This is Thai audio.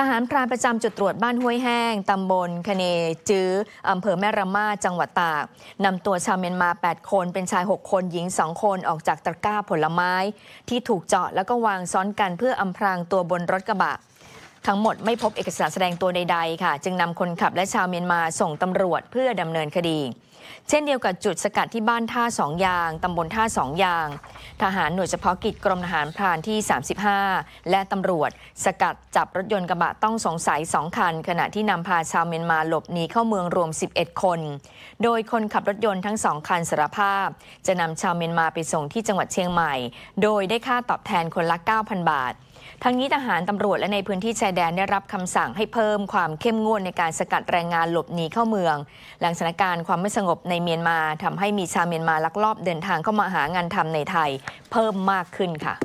ทหารพรานประจำจุดตรวจบ้านห้วยแห้งตำบลคเน จื้ออำเภอแม่ระมาจังหวัดตากนำตัวชาวเมียนมา 8 คน เป็นชาย 6 คนหญิง 2 คนออกจากตะกร้าผลไม้ ที่ถูกเจาะแล้วก็วางซ้อนกันเพื่ออำพรางตัวบนรถกระบะทั้งหมดไม่พบเอกสารแสดงตัวใดๆ ค่ะ จึงนำคนขับและชาวเมียนมาส่งตำรวจเพื่อดำเนินคดี เช่นเดียวกับจุดสกัดที่บ้านท่าสองยางตำบลท่าสองยาง ทหารหน่วยเฉพาะกิจกรมทหารพรานที่ 35 และตำรวจสกัดจับรถยนต์กระบะต้องสงสัย2คัน ขณะที่นำพาชาวเมียนมาหลบหนีเข้าเมืองรวม 11 คน โดยคนขับรถยนต์ทั้งสองคันสารภาพ จะนำชาวเมียนมาไปส่งที่จังหวัดเชียงใหม่ โดยได้ค่าตอบแทนคนละ 9,000 บาท ทั้งนี้ทหารตำรวจและในพื้นที่ายแดนได้รับคำสั่งให้เพิ่มความเข้มงวดในการสกัดแรงงานหลบหนีเข้าเมือง หลังสถานการณ์ความไม่สงบในเมียนมาทำให้มีชาวเมียนมาลักลอบเดินทางเข้ามาหางานทำในไทย เพิ่มมากขึ้นค่ะ